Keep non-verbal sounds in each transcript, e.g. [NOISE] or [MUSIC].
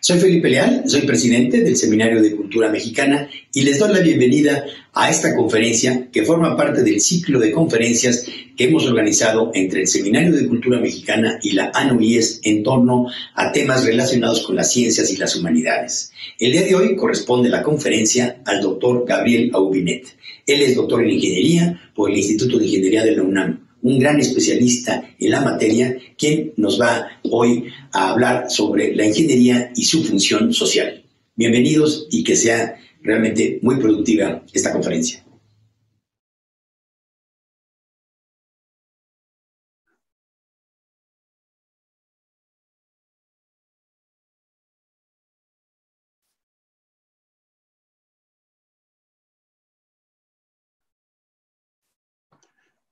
Soy Felipe Leal, soy presidente del Seminario de Cultura Mexicana y les doy la bienvenida a esta conferencia que forma parte del ciclo de conferencias que hemos organizado entre el Seminario de Cultura Mexicana y la Anuies en torno a temas relacionados con las ciencias y las humanidades. El día de hoy corresponde la conferencia al doctor Gabriel Aubinet. Él es doctor en ingeniería por el Instituto de Ingeniería de la UNAM un gran especialista en la materia, quien nos va hoy a hablar sobre la ingeniería y su función social. Bienvenidos y que sea realmente muy productiva esta conferencia.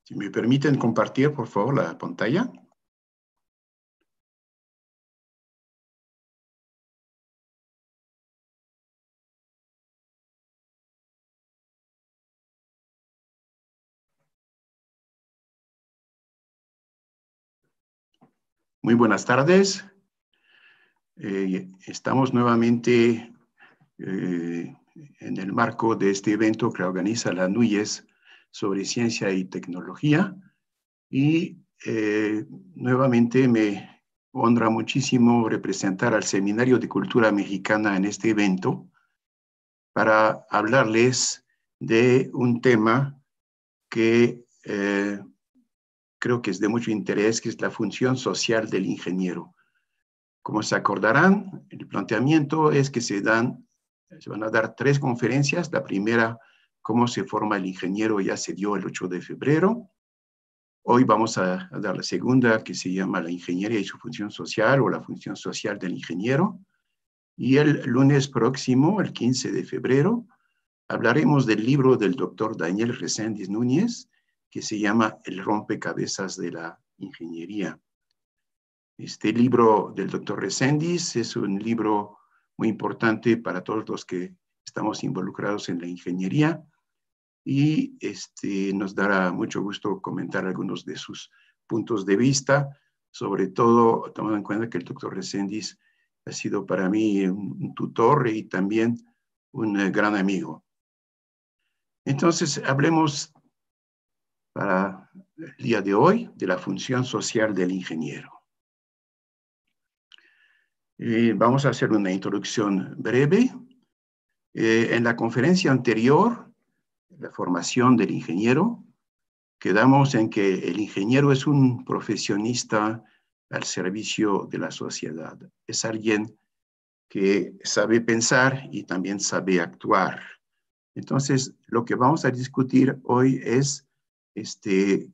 Si me permiten compartir, por favor, la pantalla. Muy buenas tardes. Eh, estamos nuevamente eh, en el marco de este evento que organiza la NUYES sobre ciencia y tecnología. Y eh, nuevamente me honra muchísimo representar al Seminario de Cultura Mexicana en este evento para hablarles de un tema que eh, creo que es de mucho interés, que es la función social del ingeniero. Como se acordarán, el planteamiento es que se, dan, se van a dar tres conferencias. La primera cómo se forma el ingeniero ya se dio el 8 de febrero. Hoy vamos a, dar la segunda que se llama la ingeniería y su función social o la función social del ingeniero. Y el lunes próximo, el 15 de febrero, hablaremos del libro del doctor Daniel Reséndiz Núñez que se llama El rompecabezas de la ingeniería. Este libro del doctor Reséndiz es un libro muy importante para todos los que estamos involucrados en la ingeniería y este, nos dará mucho gusto comentar algunos de sus puntos de vista, sobre todo tomando en cuenta que el doctor Reséndiz ha sido para mí un tutor y también un eh, gran amigo. Entonces, hablemos para el día de hoy de la función social del ingeniero. Eh, vamos a hacer una introducción breve. Eh, en la conferencia anterior la formación del ingeniero, quedamos en que el ingeniero es un profesionista al servicio de la sociedad, es alguien que sabe pensar y también sabe actuar. Entonces, lo que vamos a discutir hoy es este,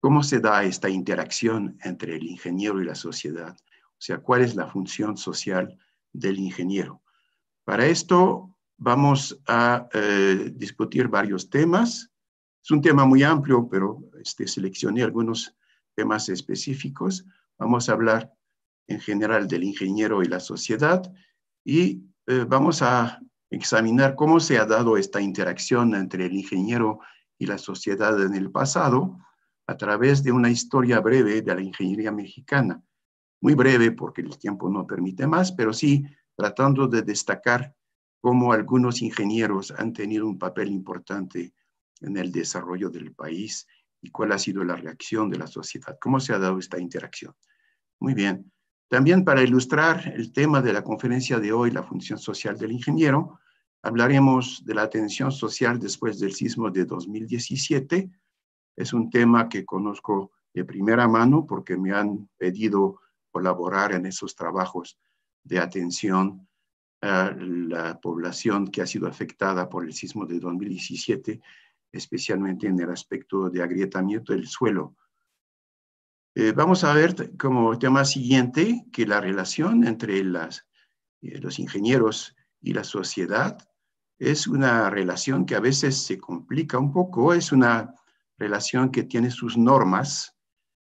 cómo se da esta interacción entre el ingeniero y la sociedad, o sea, cuál es la función social del ingeniero. Para esto Vamos a eh, discutir varios temas. Es un tema muy amplio, pero este, seleccioné algunos temas específicos. Vamos a hablar en general del ingeniero y la sociedad y eh, vamos a examinar cómo se ha dado esta interacción entre el ingeniero y la sociedad en el pasado a través de una historia breve de la ingeniería mexicana. Muy breve porque el tiempo no permite más, pero sí tratando de destacar cómo algunos ingenieros han tenido un papel importante en el desarrollo del país y cuál ha sido la reacción de la sociedad, cómo se ha dado esta interacción. Muy bien. También para ilustrar el tema de la conferencia de hoy, la función social del ingeniero, hablaremos de la atención social después del sismo de 2017. Es un tema que conozco de primera mano porque me han pedido colaborar en esos trabajos de atención la población que ha sido afectada por el sismo de 2017, especialmente en el aspecto de agrietamiento del suelo. Eh, vamos a ver como tema siguiente que la relación entre las, eh, los ingenieros y la sociedad es una relación que a veces se complica un poco, es una relación que tiene sus normas.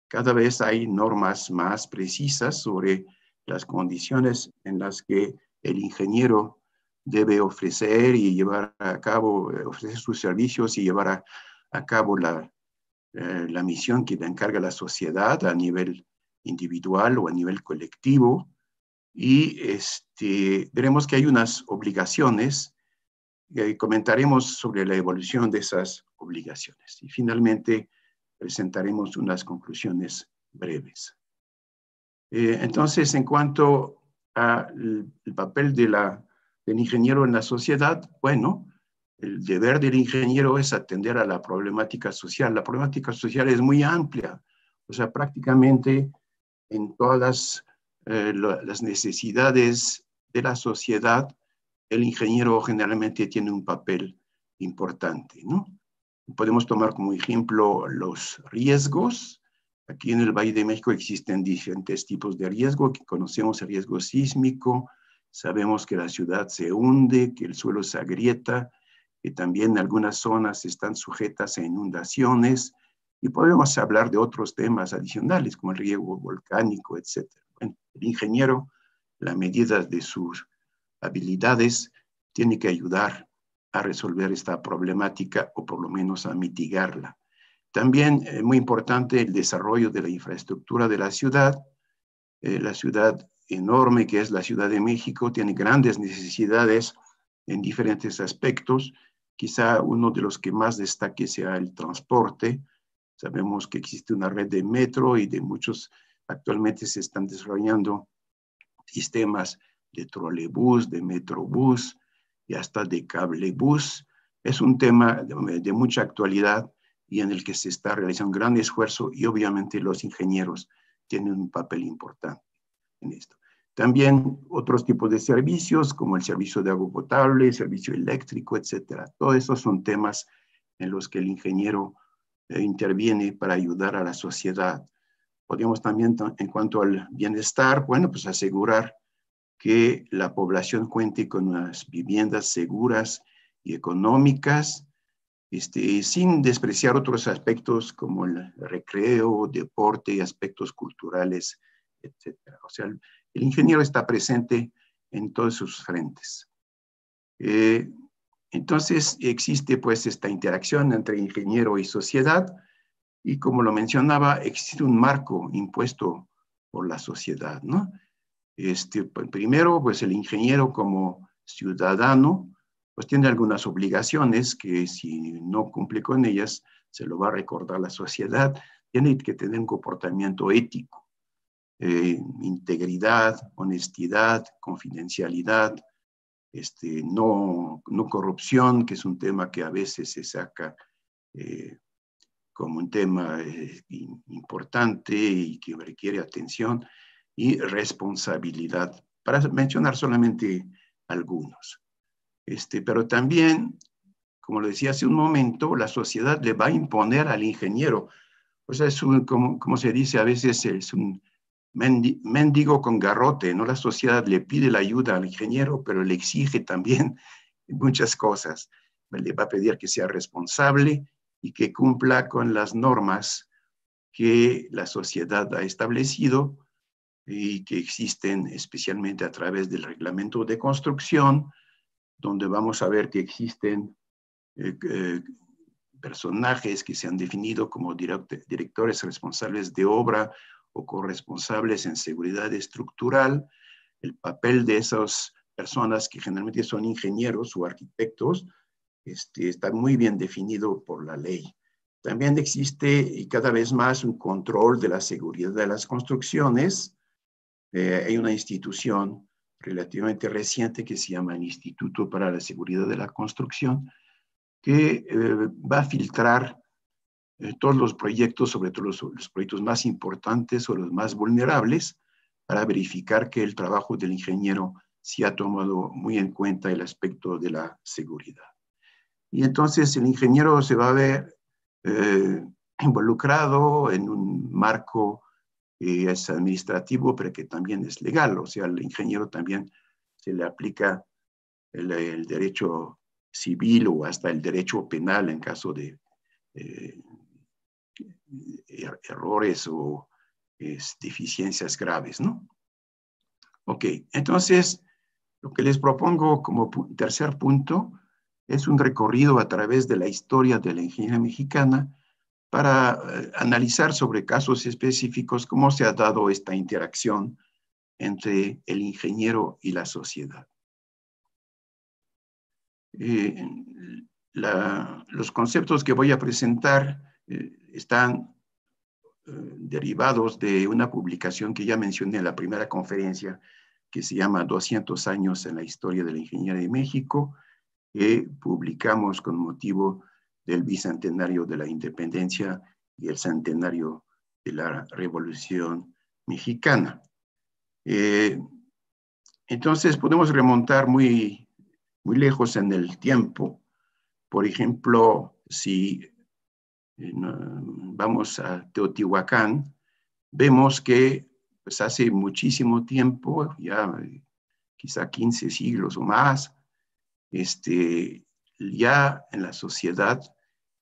Cada vez hay normas más precisas sobre las condiciones en las que el ingeniero debe ofrecer y llevar a cabo, eh, ofrecer sus servicios y llevar a, cabo la, eh, la misión que le encarga la sociedad a nivel individual o a nivel colectivo. Y este, veremos que hay unas obligaciones, y eh, comentaremos sobre la evolución de esas obligaciones. Y finalmente presentaremos unas conclusiones breves. entonces, en cuanto el papel del ingeniero en la sociedad, bueno, el deber del ingeniero es atender a la problemática social. La problemática social es muy amplia, o sea, prácticamente en todas eh, las, las necesidades de la sociedad, el ingeniero generalmente tiene un papel importante, ¿no? Podemos tomar como ejemplo los riesgos, Aquí en el Valle de México existen diferentes tipos de riesgo, que conocemos el riesgo sísmico, sabemos que la ciudad se hunde, que el suelo se agrieta, que también algunas zonas están sujetas a inundaciones, y podemos hablar de otros temas adicionales como el riego volcánico, etc. el ingeniero, la medida de sus habilidades, tiene que ayudar a resolver esta problemática o por lo menos a mitigarla. También es eh, muy importante el desarrollo de la infraestructura de la ciudad. Eh, la ciudad enorme que es la Ciudad de México tiene grandes necesidades en diferentes aspectos. Quizá uno de los que más destaque sea el transporte. Sabemos que existe una red de metro y de muchos, actualmente se están desarrollando sistemas de trolebús, de metrobús y hasta de cablebús. Es un tema de mucha actualidad y en el que se está realizando un gran esfuerzo y obviamente los ingenieros tienen un papel importante en esto. También otros tipos de servicios como el servicio de agua potable, servicio eléctrico, etcétera. Todos esos son temas en los que el ingeniero eh, interviene para ayudar a la sociedad. Podríamos también, en cuanto al bienestar, bueno, pues asegurar que la población cuente con unas viviendas seguras y económicas, este, sin despreciar otros aspectos como el recreo, deporte, aspectos culturales, etc. O sea, el, ingeniero está presente en todos sus frentes. Eh, entonces existe pues esta interacción entre ingeniero y sociedad y como lo mencionaba, existe un marco impuesto por la sociedad, ¿no? Este, pues, primero, pues el ingeniero como ciudadano pues tiene algunas obligaciones que si no cumple con ellas, se lo va a recordar la sociedad. Tiene que tener un comportamiento ético, eh, integridad, honestidad, confidencialidad, este, no, corrupción, que es un tema que a veces se saca eh, como un tema eh, importante y que requiere atención, y responsabilidad, para mencionar solamente algunos. Este, pero también, como lo decía hace un momento, la sociedad le va a imponer al ingeniero. O sea, es un, como, como se dice a veces, es un mendigo con garrote, ¿no? La sociedad le pide la ayuda al ingeniero, pero le exige también [LAUGHS] muchas cosas. Le va a pedir que sea responsable y que cumpla con las normas que la sociedad ha establecido y que existen especialmente a través del reglamento de construcción, donde vamos a ver que existen eh, eh, personajes que se han definido como directores responsables de obra o corresponsables en seguridad estructural, el papel de esas personas que generalmente son ingenieros o arquitectos este, está muy bien definido por la ley. También existe y cada vez más un control de la seguridad de las construcciones. Eh, hay una institución relativamente reciente que se llama el Instituto para la Seguridad de la Construcción, que eh, va a filtrar eh, todos los proyectos, sobre todo los, proyectos más importantes o los más vulnerables, para verificar que el trabajo del ingeniero sí ha tomado muy en cuenta el aspecto de la seguridad. Y entonces el ingeniero se va a ver eh, involucrado en un marco eh, es administrativo, pero que también es legal. O sea, al ingeniero también se le aplica el, derecho civil o hasta el derecho penal en caso de eh, er, errores o deficiencias graves, ¿no? Ok, entonces lo que les propongo como tercer punto es un recorrido a través de la historia de la ingeniería mexicana para eh, analizar sobre casos específicos cómo se ha dado esta interacción entre el ingeniero y la sociedad. Eh, los conceptos que voy a presentar eh, están derivados de una publicación que ya mencioné en la primera conferencia, que se llama 200 años en la historia de la ingeniería de México, que publicamos con motivo del bicentenario de la independencia y el centenario de la Revolución Mexicana. Eh, entonces podemos remontar muy, muy lejos en el tiempo. Por ejemplo, si eh, vamos a Teotihuacán, vemos que pues, hace muchísimo tiempo, ya quizá 15 siglos o más, este, ya en la sociedad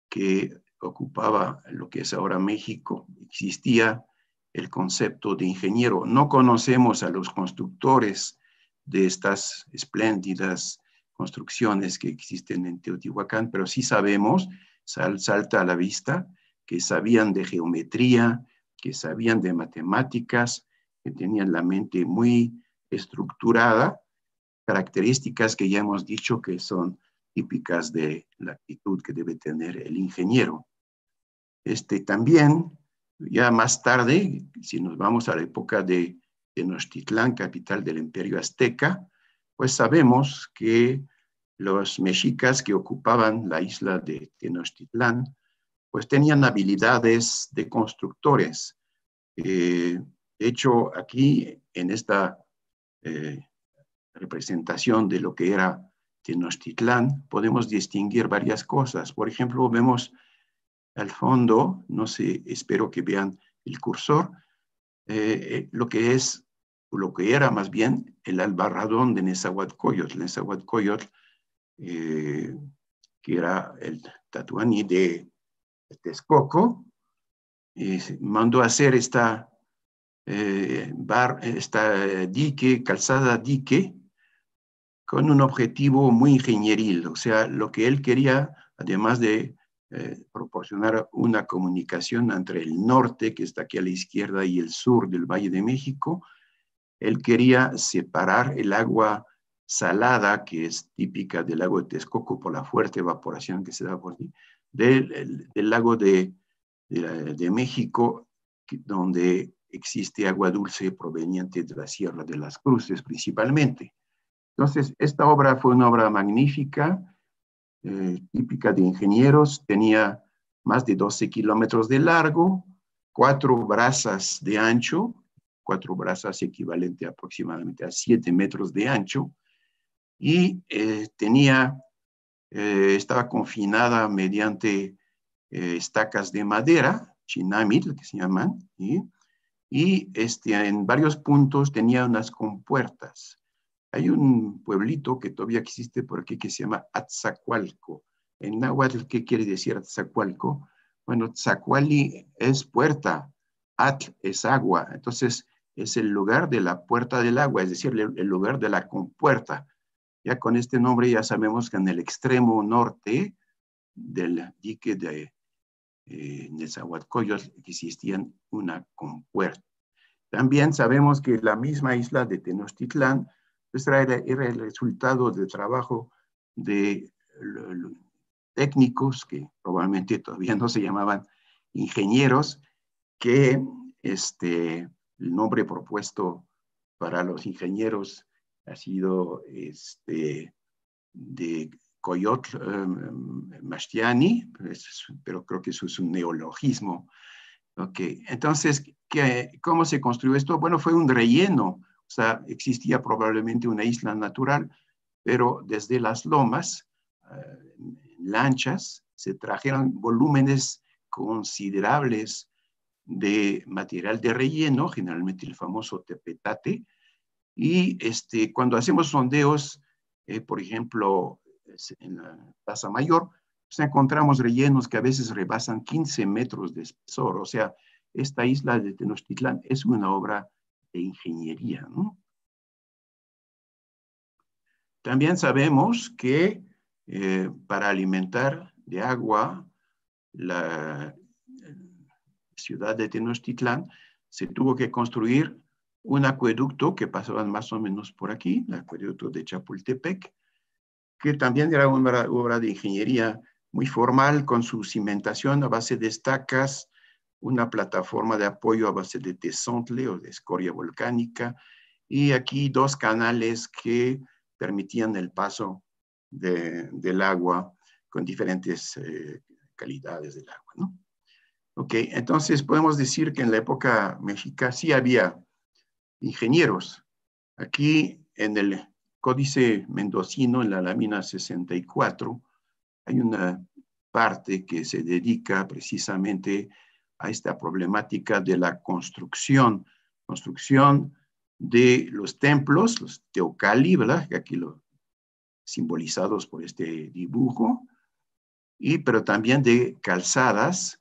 que ocupaba lo que es ahora México, existía el concepto de ingeniero. No conocemos a los constructores de estas espléndidas construcciones que existen en Teotihuacán, pero sí sabemos, salta a la vista, que sabían de geometría, que sabían de matemáticas, que tenían la mente muy estructurada, características que ya hemos dicho que son típicas de la actitud que debe tener el ingeniero. Este, también, ya más tarde, si nos vamos a la época de Tenochtitlán, capital del imperio azteca, pues sabemos que los mexicas que ocupaban la isla de Tenochtitlán, pues tenían habilidades de constructores. Eh, de hecho, aquí en esta eh, representación de lo que era Tenochtitlán, podemos distinguir varias cosas. Por ejemplo, vemos al fondo, no sé, espero que vean el cursor, eh, eh, lo que es, lo que era más bien el albarradón de Nezahualcóyotl. Nezahualcóyotl, eh, que era el Tatuani de Texcoco, mandó a hacer esta, eh, bar, esta dique, calzada dique, con un objetivo muy ingenieril. O sea, lo que él quería, además de eh, proporcionar una comunicación entre el norte, que está aquí a la izquierda, y el sur del Valle de México, él quería separar el agua salada, que es típica del lago de Texcoco por la fuerte evaporación que se da por allí del, lago de, México, donde existe agua dulce proveniente de la Sierra de las Cruces principalmente. Entonces, esta obra fue una obra magnífica, eh, típica de ingenieros, tenía más de 12 kilómetros de largo, cuatro brazas de ancho, cuatro brazas equivalente aproximadamente a 7 metros de ancho, y eh, tenía, eh, estaba confinada mediante estacas de madera, lo que se llaman, y, este, en varios puntos tenía unas compuertas hay un pueblito que todavía existe por aquí que se llama Atzacualco. En náhuatl, ¿qué quiere decir Atzacualco? Bueno, Tzacuali es puerta, Atl es agua. Entonces, es el lugar de la puerta del agua, es decir, el lugar de la compuerta. Ya con este nombre ya sabemos que en el extremo norte del dique de eh, existía existían una compuerta. También sabemos que la misma isla de Tenochtitlán este era, el resultado de trabajo de técnicos que probablemente todavía no se llamaban ingenieros, que este, el nombre propuesto para los ingenieros ha sido este, de Coyot em, em, Mastiani, pues, pero creo que eso es un neologismo. Entonces, ¿qué, ¿cómo se construyó esto? Bueno, fue un relleno o sea, existía probablemente una isla natural, pero desde las lomas, eh, lanchas, se trajeron volúmenes considerables de material de relleno, generalmente el famoso tepetate, y este, cuando hacemos sondeos, eh, por ejemplo, en la Plaza Mayor, pues encontramos rellenos que a veces rebasan 15 metros de espesor. O sea, esta isla de Tenochtitlán es una obra de ingeniería. También sabemos que eh, para alimentar de agua la ciudad de Tenochtitlán se tuvo que construir un acueducto que pasaba más o menos por aquí, el acueducto de Chapultepec, que también era una obra de ingeniería muy formal con su cimentación a base de estacas, una plataforma de apoyo a base de tesontle o de escoria volcánica, y aquí dos canales que permitían el paso del agua con diferentes eh, calidades del agua. ¿no? Ok, entonces podemos decir que en la época mexica sí había ingenieros. Aquí en el Códice Mendocino, en la lámina 64, hay una parte que se dedica precisamente a esta problemática de la construcción, construcción de los templos, los teocalli, Que aquí lo simbolizados por este dibujo, y, pero también de calzadas,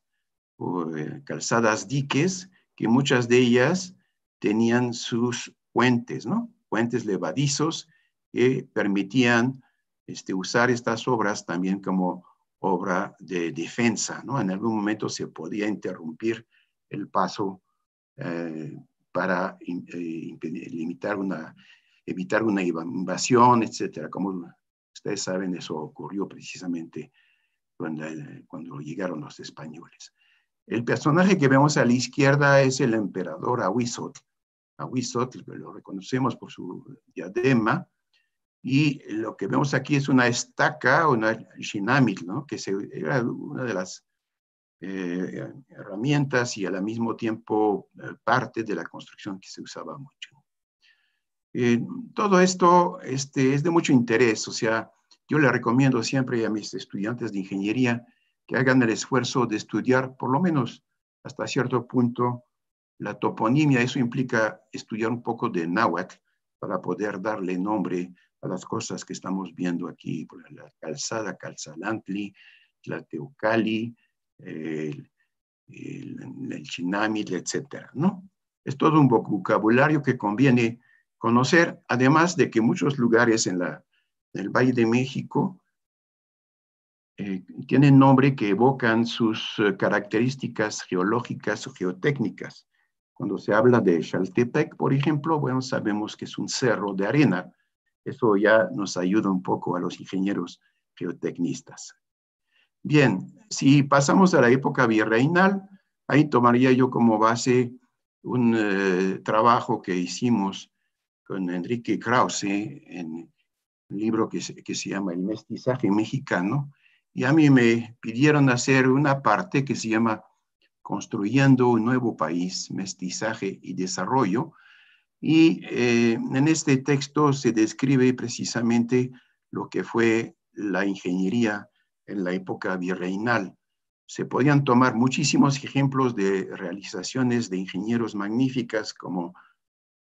eh, calzadas diques, que muchas de ellas tenían sus puentes, ¿no? Puentes levadizos que permitían este, usar estas obras también como obra de defensa, ¿no? En algún momento se podía interrumpir el paso eh, para eh, limitar una, evitar una invasión, etcétera. Como ustedes saben, eso ocurrió precisamente cuando, eh, cuando llegaron los españoles. El personaje que vemos a la izquierda es el emperador Ahuizotl. Ahuizotl lo reconocemos por su diadema, y lo que vemos aquí es una estaca, una shinamit, ¿no? que se, era una de las eh, herramientas y al mismo tiempo eh, parte de la construcción que se usaba mucho. Eh, todo esto este, es de mucho interés, o sea, yo le recomiendo siempre a mis estudiantes de ingeniería que hagan el esfuerzo de estudiar por lo menos hasta cierto punto la toponimia, eso implica estudiar un poco de náhuatl para poder darle nombre las cosas que estamos viendo aquí, por la calzada Calzalantli, la el, el, Chinamil, etcétera, ¿no? Es todo un vocabulario que conviene conocer, además de que muchos lugares en, el Valle de México eh, tienen nombre que evocan sus eh, características geológicas o geotécnicas. Cuando se habla de Chaltepec, por ejemplo, bueno, sabemos que es un cerro de arena, eso ya nos ayuda un poco a los ingenieros geotecnistas. Bien, si pasamos a la época virreinal, ahí tomaría yo como base un eh, trabajo que hicimos con Enrique Krause en un libro que que se llama El mestizaje mexicano, y a mí me pidieron hacer una parte que se llama Construyendo un nuevo país, mestizaje y desarrollo, y eh, en este texto se describe precisamente lo que fue la ingeniería en la época virreinal. Se podían tomar muchísimos ejemplos de realizaciones de ingenieros magníficas como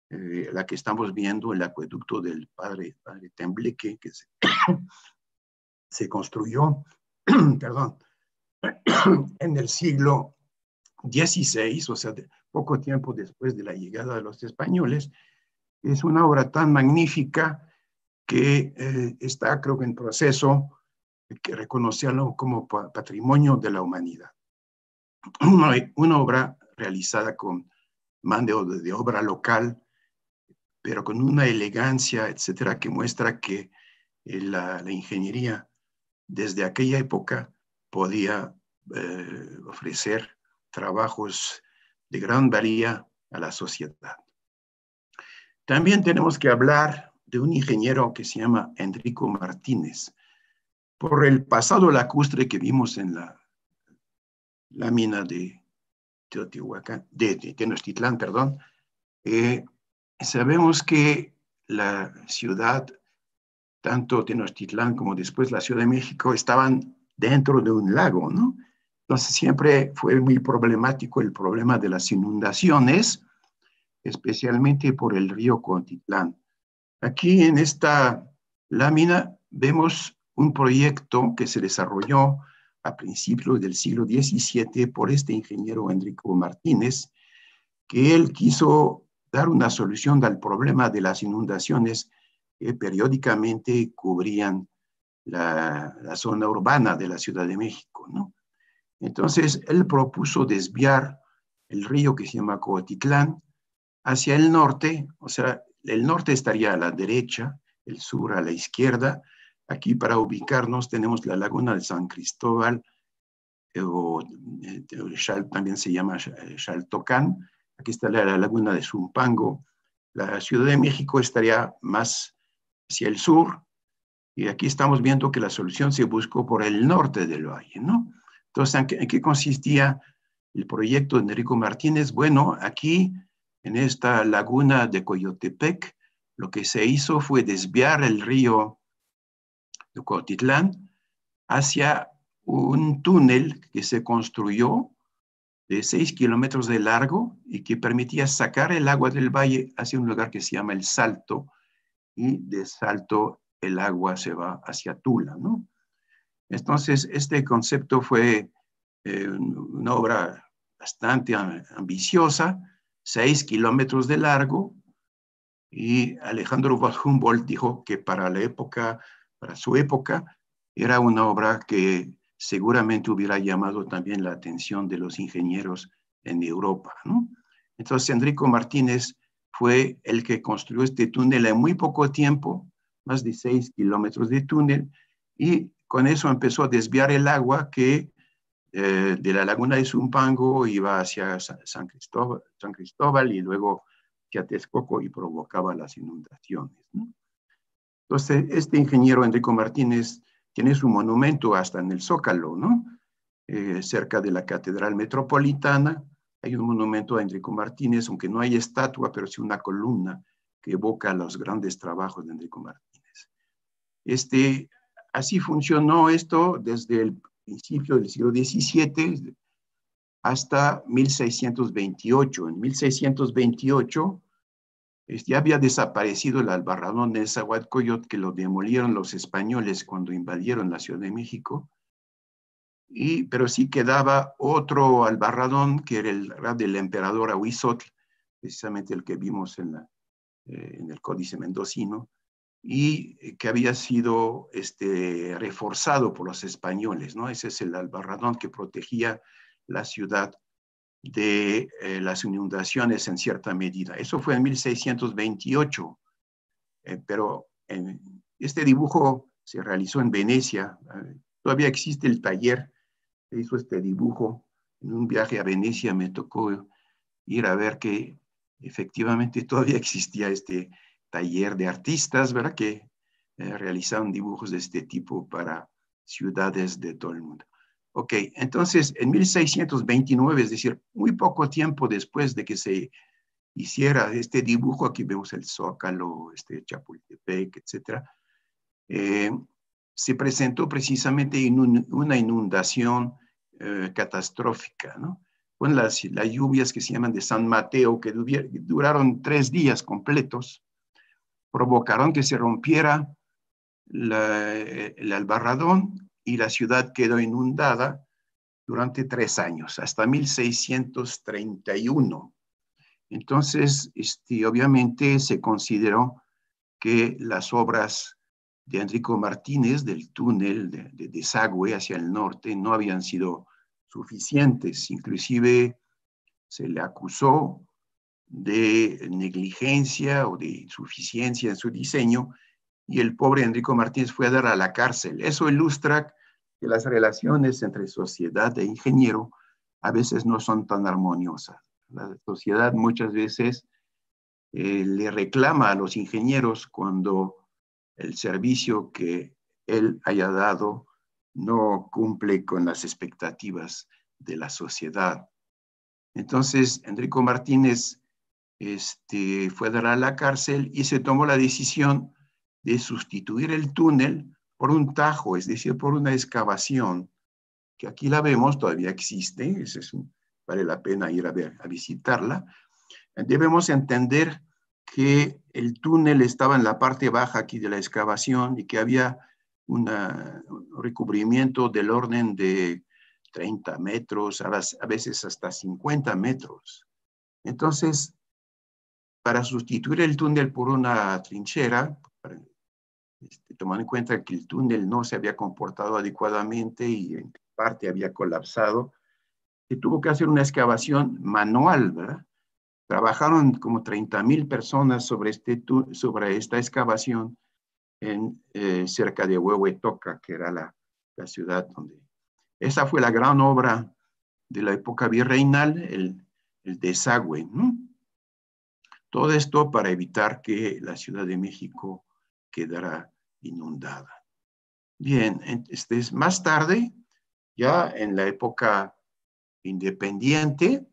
eh, la que estamos viendo, el acueducto del padre, Tembleque, que se, [COUGHS] construyó [COUGHS] [COUGHS] en el siglo XVI, o sea, poco tiempo después de la llegada de los españoles. Es una obra tan magnífica que eh, está, creo que, en proceso que reconocerlo como patrimonio de la humanidad. Una, obra realizada con mano de, obra local, pero con una elegancia, etcétera, que muestra que eh, la, ingeniería desde aquella época podía eh, ofrecer trabajos de gran valía a la sociedad. También tenemos que hablar de un ingeniero que se llama Enrico Martínez. Por el pasado lacustre que vimos en la, la mina de Tenochtitlán, perdón, eh, sabemos que la ciudad, tanto Tenochtitlán como después la Ciudad de México, estaban dentro de un lago, ¿no? Entonces siempre fue muy problemático el problema de las inundaciones, especialmente por el río Contitlán. Aquí en esta lámina vemos un proyecto que se desarrolló a principios del siglo XVII por este ingeniero Enrico Martínez, que él quiso dar una solución al problema de las inundaciones que periódicamente cubrían la, zona urbana de la Ciudad de México, ¿no? Entonces él propuso desviar el río que se llama Coatitlán hacia el norte, o sea, el norte estaría a la derecha, el sur a la izquierda. Aquí para ubicarnos tenemos la laguna de San Cristóbal, eh, o eh, también se llama Chaltocán. Eh, aquí está la laguna de Zumpango. La Ciudad de México estaría más hacia el sur. Y aquí estamos viendo que la solución se buscó por el norte del valle, ¿no? Entonces, ¿en qué, consistía el proyecto de Enrico Martínez? Bueno, aquí, en esta laguna de Coyotepec, lo que se hizo fue desviar el río de Cotitlán hacia un túnel que se construyó de 6 kilómetros de largo y que permitía sacar el agua del valle hacia un lugar que se llama El Salto, y de Salto el agua se va hacia Tula, ¿no? Entonces, este concepto fue eh, una obra bastante ambiciosa, seis kilómetros de largo, y Alejandro von Humboldt dijo que para la época, para su época, era una obra que seguramente hubiera llamado también la atención de los ingenieros en Europa. Entonces, Enrico Martínez fue el que construyó este túnel en muy poco tiempo, más de seis kilómetros de túnel, y con eso empezó a desviar el agua que eh, de la laguna de Zumpango iba hacia San Cristóbal, y luego hacia Texcoco y provocaba las inundaciones. Entonces, este ingeniero Enrico Martínez tiene su monumento hasta en el Zócalo, ¿no? Eh, cerca de la Catedral Metropolitana. Hay un monumento a Enrico Martínez, aunque no hay estatua, pero sí una columna que evoca los grandes trabajos de Enrico Martínez. Este Así funcionó esto desde el principio del siglo XVII hasta 1628. En 1628 pues, ya había desaparecido el albarradón de Zahuatcoyot que lo demolieron los españoles cuando invadieron la Ciudad de México. pero sí quedaba otro albarradón que era el del emperador Ahuizotl, precisamente el que vimos en eh, el Códice Mendocino, y eh, que había sido este, reforzado por los españoles, ¿no? Ese es el albarradón que protegía la ciudad de eh, las inundaciones en cierta medida. Eso fue en 1628, eh, pero este dibujo se realizó en Venecia. todavía existe el taller que hizo este dibujo. En un viaje a Venecia me tocó ir a ver que efectivamente todavía existía este taller de artistas, ¿verdad? Que eh, realizaron dibujos de este tipo para ciudades de todo el mundo. Ok, entonces en 1629, es decir, muy poco tiempo después de que se hiciera este dibujo, aquí vemos el Zócalo, este Chapultepec, etc., eh, se presentó precisamente una inundación eh, catastrófica, Con las, las, lluvias que se llaman de San Mateo, que duraron tres días completos, provocaron que se rompiera el albarradón y la ciudad quedó inundada durante tres años, hasta 1631. Entonces, este, obviamente se consideró que las obras de Enrico Martínez del túnel de desagüe hacia el norte no habían sido suficientes. Inclusive se le acusó de negligencia o de insuficiencia en su diseño y el pobre Enrico Martínez fue a dar a la cárcel. Eso ilustra que las relaciones entre sociedad e ingeniero a veces no son tan armoniosas. La sociedad muchas veces eh, le reclama a los ingenieros cuando el servicio que él haya dado no cumple con las expectativas de la sociedad. Entonces, Enrico Martínez este, fue dar a la cárcel y se tomó la decisión de sustituir el túnel por un tajo, es decir, por una excavación, que aquí la vemos, todavía existe, vale la pena ir a, ver, a visitarla. Debemos entender que el túnel estaba en la parte baja aquí de la excavación y que había un recubrimiento del orden de 30 metros, a veces hasta 50 metros. Entonces, para sustituir el túnel por una trinchera, este, tomando en cuenta que el túnel no se había comportado adecuadamente y en parte había colapsado, se tuvo que hacer una excavación manual, ¿verdad? Trabajaron como 30 mil personas sobre, este, sobre esta excavación en, eh, cerca de Huehuetoca, que era la, la, ciudad donde... Esa fue la gran obra de la época virreinal, el, el desagüe, ¿no? Todo esto para evitar que la Ciudad de México quedara inundada. Bien, este, es más tarde, ya en la época independiente,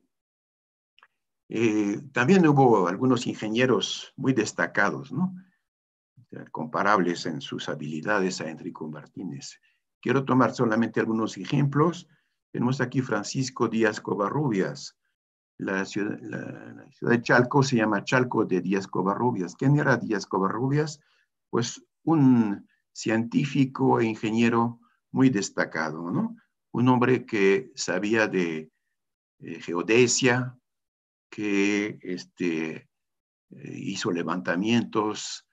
eh, también hubo algunos ingenieros muy destacados, ¿no? comparables en sus habilidades a Enrico Martínez. Quiero tomar solamente algunos ejemplos. Tenemos aquí Francisco Díaz Covarrubias, la ciudad, de Chalco se llama Chalco de Díaz Covarrubias. ¿Quién era Díaz Covarrubias? Pues un científico e ingeniero muy destacado, ¿no? Un hombre que sabía de eh, geodesia, que este, eh, hizo levantamientos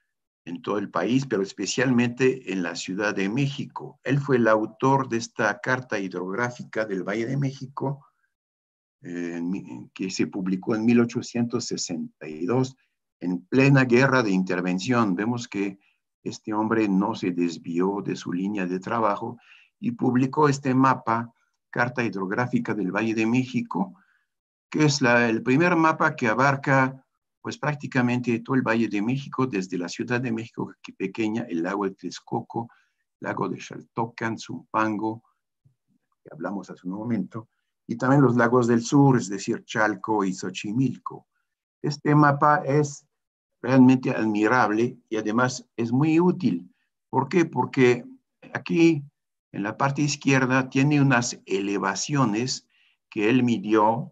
en todo el país, pero especialmente en la Ciudad de México. Él fue el autor de esta carta hidrográfica del Valle de México, eh, que se publicó en 1862, en plena guerra de intervención. Vemos que este hombre no se desvió de su línea de trabajo y publicó este mapa, Carta Hidrográfica del Valle de México, que es el primer mapa que abarca pues prácticamente todo el Valle de México, desde la Ciudad de México, que pequeña, el lago de Texcoco, lago de Xaltocan, Zumpango, que hablamos hace un momento, y también los lagos del sur, es decir, Chalco y Xochimilco. Este mapa es realmente admirable y además es muy útil. ¿Por qué? Porque aquí en la parte izquierda tiene unas elevaciones que él midió,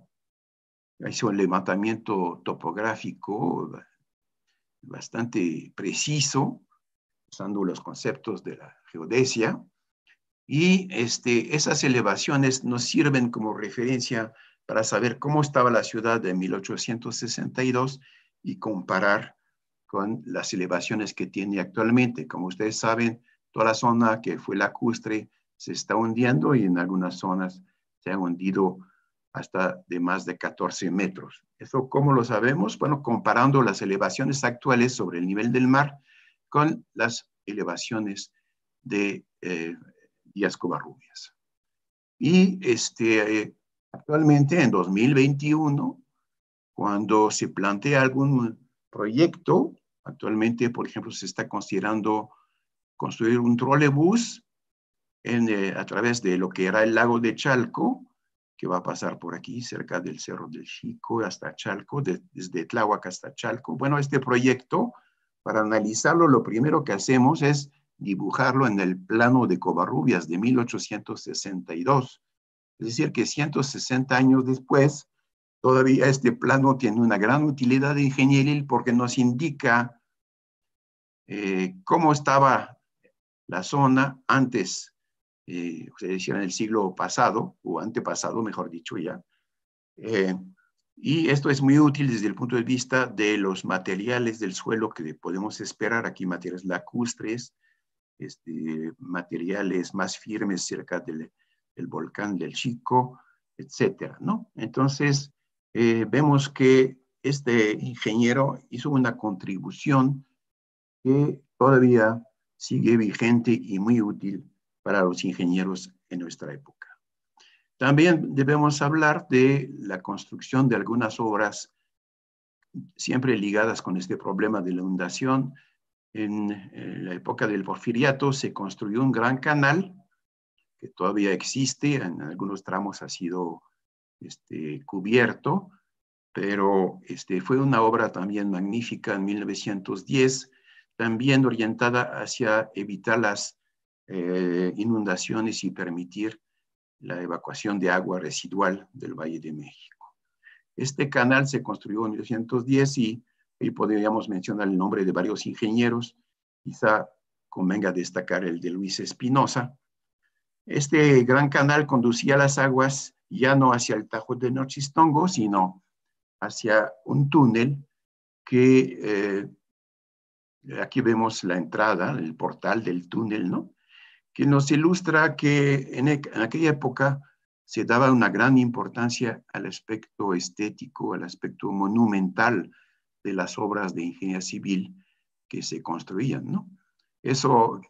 hizo un levantamiento topográfico bastante preciso, usando los conceptos de la geodesia, y este, esas elevaciones nos sirven como referencia para saber cómo estaba la ciudad de 1862 y comparar con las elevaciones que tiene actualmente. Como ustedes saben, toda la zona que fue lacustre se está hundiendo y en algunas zonas se ha hundido hasta de más de 14 metros. ¿Eso cómo lo sabemos? Bueno, comparando las elevaciones actuales sobre el nivel del mar con las elevaciones de eh, y Y este, actualmente, en 2021, cuando se plantea algún proyecto, actualmente, por ejemplo, se está considerando construir un trolebús en, eh, a través de lo que era el lago de Chalco, que va a pasar por aquí, cerca del Cerro del Chico hasta Chalco, de, desde Tláhuac hasta Chalco. Bueno, este proyecto, para analizarlo, lo primero que hacemos es dibujarlo en el plano de Covarrubias de 1862. Es decir, que 160 años después, todavía este plano tiene una gran utilidad de ingeniería porque nos indica eh, cómo estaba la zona antes, eh, se decía en el siglo pasado, o antepasado, mejor dicho ya. Eh, y esto es muy útil desde el punto de vista de los materiales del suelo que podemos esperar aquí, materiales lacustres, este, materiales más firmes cerca del, volcán del Chico, etcétera, ¿no? Entonces, eh, vemos que este ingeniero hizo una contribución que todavía sigue vigente y muy útil para los ingenieros en nuestra época. También debemos hablar de la construcción de algunas obras siempre ligadas con este problema de la inundación, en la época del porfiriato se construyó un gran canal que todavía existe, en algunos tramos ha sido este, cubierto, pero este, fue una obra también magnífica en 1910, también orientada hacia evitar las eh, inundaciones y permitir la evacuación de agua residual del Valle de México. Este canal se construyó en 1910 y y podríamos mencionar el nombre de varios ingenieros, quizá convenga destacar el de Luis Espinosa. Este gran canal conducía las aguas ya no hacia el Tajo de Nochistongo, sino hacia un túnel que eh, aquí vemos la entrada, el portal del túnel, Que nos ilustra que e-, en aquella época se daba una gran importancia al aspecto estético, al aspecto monumental las obras de ingeniería civil que se construían, ¿no? Eso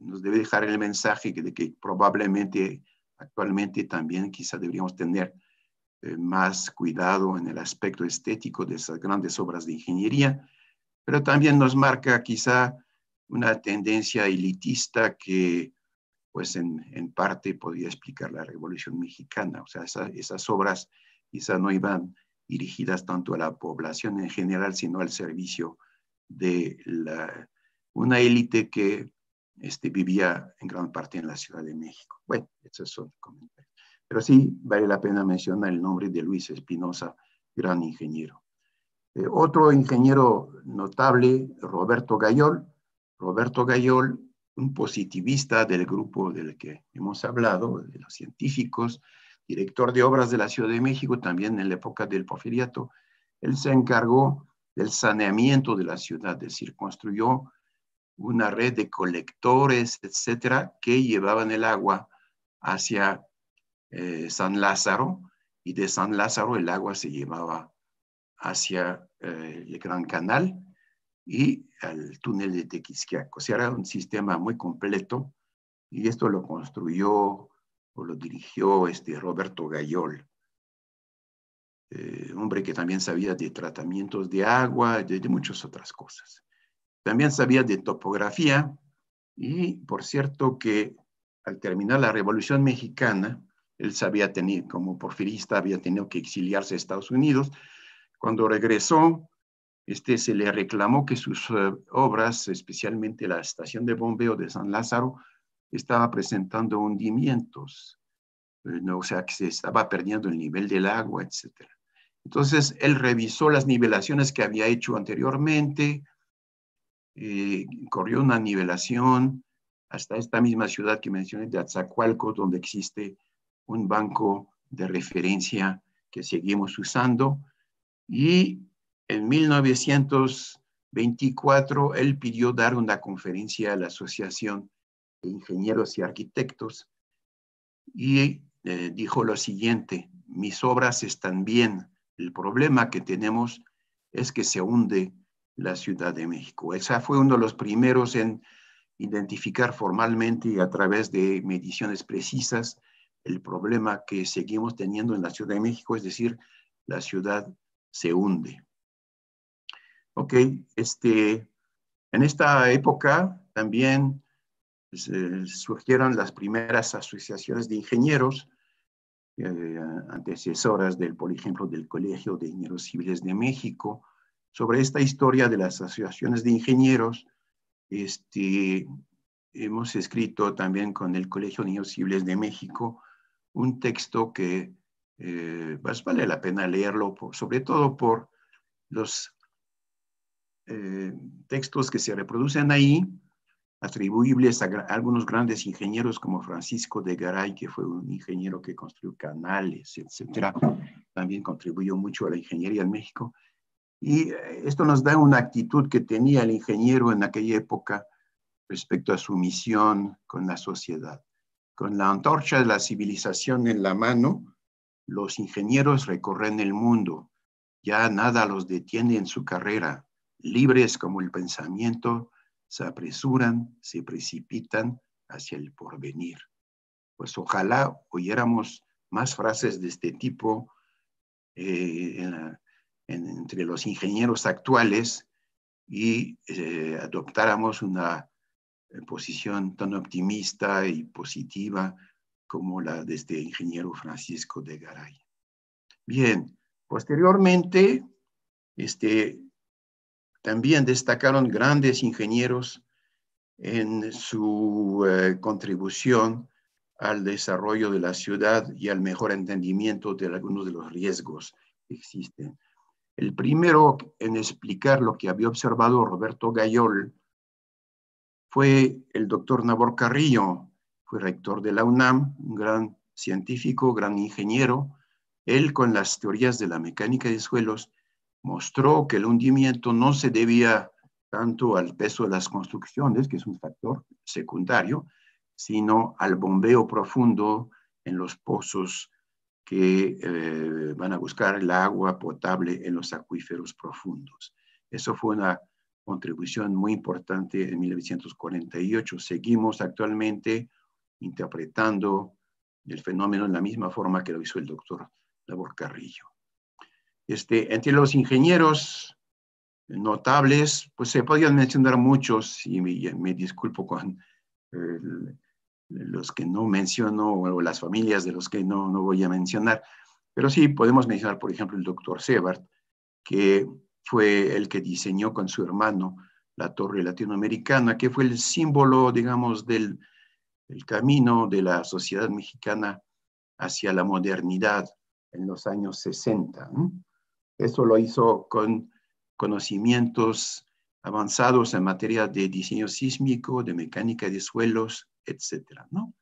nos debe dejar el mensaje de que probablemente actualmente también quizá deberíamos tener eh, más cuidado en el aspecto estético de esas grandes obras de ingeniería, pero también nos marca quizá una tendencia elitista que pues en, parte podría explicar la Revolución Mexicana. O sea, esas obras quizá no iban dirigidas tanto a la población en general, sino al servicio de una élite que este, vivía en gran parte en la Ciudad de México. Bueno, esos es comentarios. Pero sí vale la pena mencionar el nombre de Luis Espinosa, gran ingeniero. Eh, otro ingeniero notable, Roberto Gayol. Roberto Gayol, un positivista del grupo del que hemos hablado, de los científicos, director de obras de la Ciudad de México, también en la época del porfiriato, él se encargó del saneamiento de la ciudad, es decir, construyó una red de colectores, etcétera, que llevaban el agua hacia eh, San Lázaro y de San Lázaro el agua se llevaba hacia eh, el Gran Canal y al túnel de Tequisquiaco. O sea, era un sistema muy completo y esto lo construyó lo dirigió este Roberto Gayol, eh, hombre que también sabía de tratamientos de agua, y de muchas otras cosas. También sabía de topografía y, por cierto, que al terminar la Revolución Mexicana, él sabía tener, como porfirista, había tenido que exiliarse a Estados Unidos. Cuando regresó, este, se le reclamó que sus eh, obras, especialmente la estación de bombeo de San Lázaro, estaba presentando hundimientos, eh, o sea, que se estaba perdiendo el nivel del agua, etc. Entonces, él revisó las nivelaciones que había hecho anteriormente, eh, corrió una nivelación hasta esta misma ciudad que mencioné, de Atzacualco, donde existe un banco de referencia que seguimos usando. Y en 1924, él pidió dar una conferencia a la Asociación ingenieros y arquitectos, y eh, dijo lo siguiente, mis obras están bien, el problema que tenemos es que se hunde la Ciudad de México. Esa fue uno de los primeros en identificar formalmente y a través de mediciones precisas el problema que seguimos teniendo en la Ciudad de México, es decir, la ciudad se hunde. Ok, este, en esta época también surgieron las primeras asociaciones de ingenieros, eh, antecesoras, del, por ejemplo, del Colegio de Ingenieros Civiles de México, sobre esta historia de las asociaciones de ingenieros. Este, hemos escrito también con el Colegio de Ingenieros Civiles de México un texto que eh, pues, vale la pena leerlo, sobre todo por los eh, textos que se reproducen ahí, atribuibles a algunos grandes ingenieros como Francisco de Garay, que fue un ingeniero que construyó canales, etc. También contribuyó mucho a la ingeniería en México. Y eh, esto nos da una actitud que tenía el ingeniero en aquella época respecto a su misión con la sociedad. Con la antorcha de la civilización en la mano, los ingenieros recorren el mundo. Ya nada los detiene en su carrera, libres como el pensamiento, se apresuran, se precipitan hacia el porvenir. Pues ojalá oyéramos más frases de este tipo eh, entre los ingenieros actuales y eh, adoptáramos una eh, posición tan optimista y positiva como la de este ingeniero Francisco de Garay. Bien, posteriormente, este, también destacaron grandes ingenieros en su eh, contribución al desarrollo de la ciudad y al mejor entendimiento de algunos de los riesgos que existen. El primero en explicar lo que había observado Roberto Gayol fue el doctor Nabor Carrillo, fue rector de la UNAM, un gran científico, gran ingeniero. Él con las teorías de la mecánica de suelos mostró que el hundimiento no se debía tanto al peso de las construcciones, que es un factor secundario, sino al bombeo profundo en los pozos que eh, van a buscar el agua potable en los acuíferos profundos. Eso fue una contribución muy importante en 1948. Seguimos actualmente interpretando el fenómeno en la misma forma que lo hizo el doctor Labor Carrillo. Este, entre los ingenieros notables, pues se podían mencionar muchos y me, disculpo con eh, los que no menciono o las familias de los que no, voy a mencionar, pero sí podemos mencionar, por ejemplo, el doctor Sebart, que fue el que diseñó con su hermano la torre latinoamericana, que fue el símbolo, digamos, del camino de la sociedad mexicana hacia la modernidad en los años 60. Eso lo hizo con conocimientos avanzados en materia de diseño sísmico, de mecánica de suelos, etcétera, ¿no?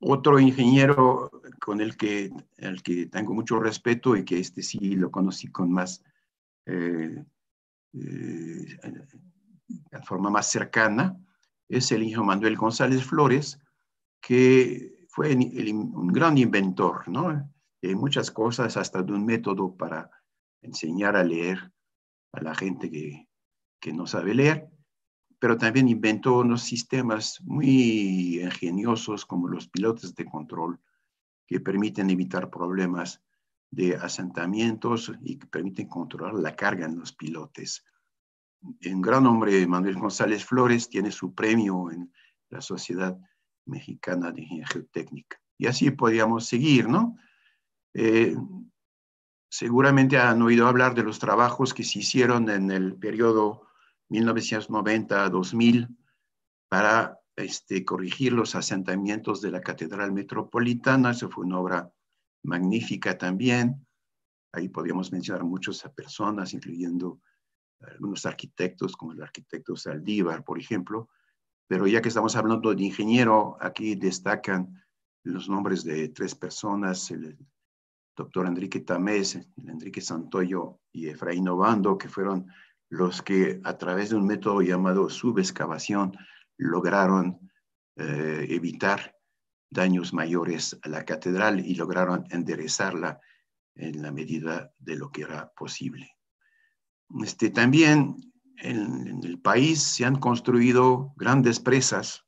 Otro ingeniero con el que, tengo mucho respeto y que este sí lo conocí con más, de eh, eh, forma más cercana, es el ingeniero Manuel González Flores, que fue un gran inventor, ¿no? muchas cosas, hasta de un método para enseñar a leer a la gente que, que no sabe leer, pero también inventó unos sistemas muy ingeniosos como los pilotes de control que permiten evitar problemas de asentamientos y que permiten controlar la carga en los pilotes. En gran hombre, Manuel González Flores tiene su premio en la Sociedad Mexicana de Ingeniería Geotécnica. Y así podríamos seguir, ¿no? Eh, seguramente han oído hablar de los trabajos que se hicieron en el periodo 1990-2000 para este, corregir los asentamientos de la Catedral Metropolitana. Eso fue una obra magnífica también. Ahí podríamos mencionar muchas personas, incluyendo algunos arquitectos, como el arquitecto Saldívar, por ejemplo. Pero ya que estamos hablando de ingeniero, aquí destacan los nombres de tres personas, el doctor Enrique Tamés, Enrique Santoyo y Efraín Obando, que fueron los que a través de un método llamado subexcavación lograron eh, evitar daños mayores a la catedral y lograron enderezarla en la medida de lo que era posible. Este, también en, el país se han construido grandes presas.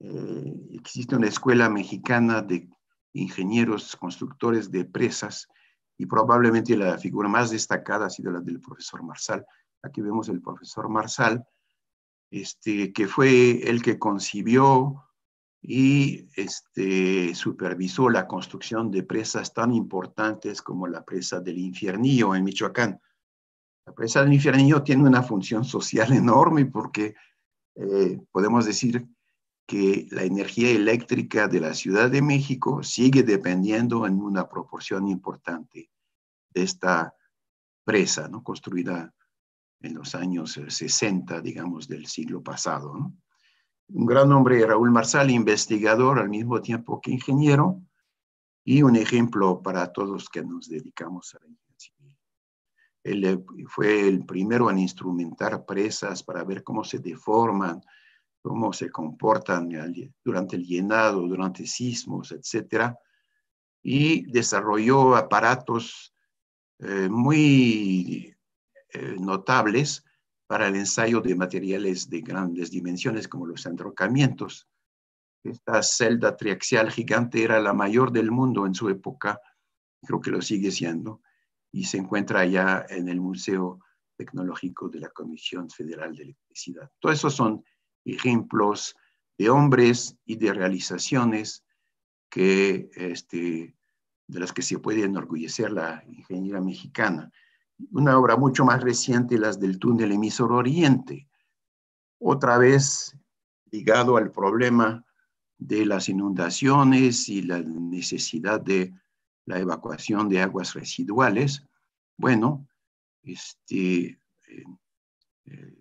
Eh, existe una escuela mexicana de ingenieros, constructores de presas, y probablemente la figura más destacada ha sido la del profesor Marsal. Aquí vemos el profesor Marsal, este, que fue el que concibió y este, supervisó la construcción de presas tan importantes como la presa del Infiernillo en Michoacán. La presa del Infiernillo tiene una función social [LAUGHS] enorme porque eh, podemos decir que la energía eléctrica de la Ciudad de México sigue dependiendo en una proporción importante de esta presa, ¿no? Construida en los años 60, eh, digamos, del siglo pasado, Un gran hombre, Raúl Marsal, investigador al mismo tiempo que ingeniero, y un ejemplo para todos que nos dedicamos a la ingeniería civil. Él eh, fue el primero en instrumentar presas para ver cómo se deforman, cómo se comportan durante el llenado, durante sismos, etc. Y desarrolló aparatos eh, muy eh, notables para el ensayo de materiales de grandes dimensiones como los entrocamientos. Esta celda triaxial gigante era la mayor del mundo en su época, creo que lo sigue siendo, y se encuentra allá en el Museo Tecnológico de la Comisión Federal de Electricidad. Todos esos son ejemplos de hombres y de realizaciones que, este, de las que se puede enorgullecer la ingeniería mexicana. Una obra mucho más reciente, las del túnel emisor oriente, otra vez ligado al problema de las inundaciones y la necesidad de la evacuación de aguas residuales. Bueno, este, eh, eh,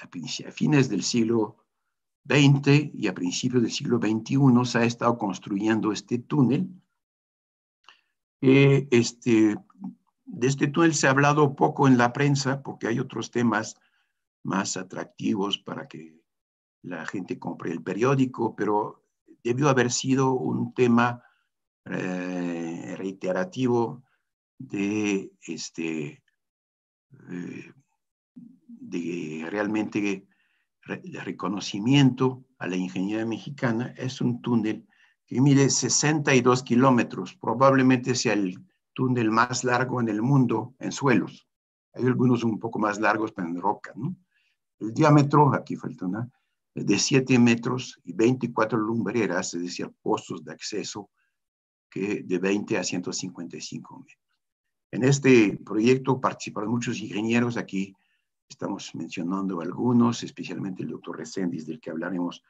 a fines del siglo XX y a principios del siglo XXI se ha estado construyendo este túnel. Eh, este, de este túnel se ha hablado poco en la prensa porque hay otros temas más atractivos para que la gente compre el periódico, pero debió haber sido un tema eh, reiterativo de este, eh, de realmente reconocimiento a la ingeniería mexicana es un túnel que mide 62 kilómetros, probablemente sea el túnel más largo en el mundo en suelos. Hay algunos un poco más largos, pero en roca, ¿no? El diámetro, aquí falta una, de 7 metros y 24 lumbreras, es decir, pozos de acceso que de 20 a 155 metros. En este proyecto participaron muchos ingenieros aquí, Estamos mencionando algunos, especialmente el doctor Recendis, del que hablaremos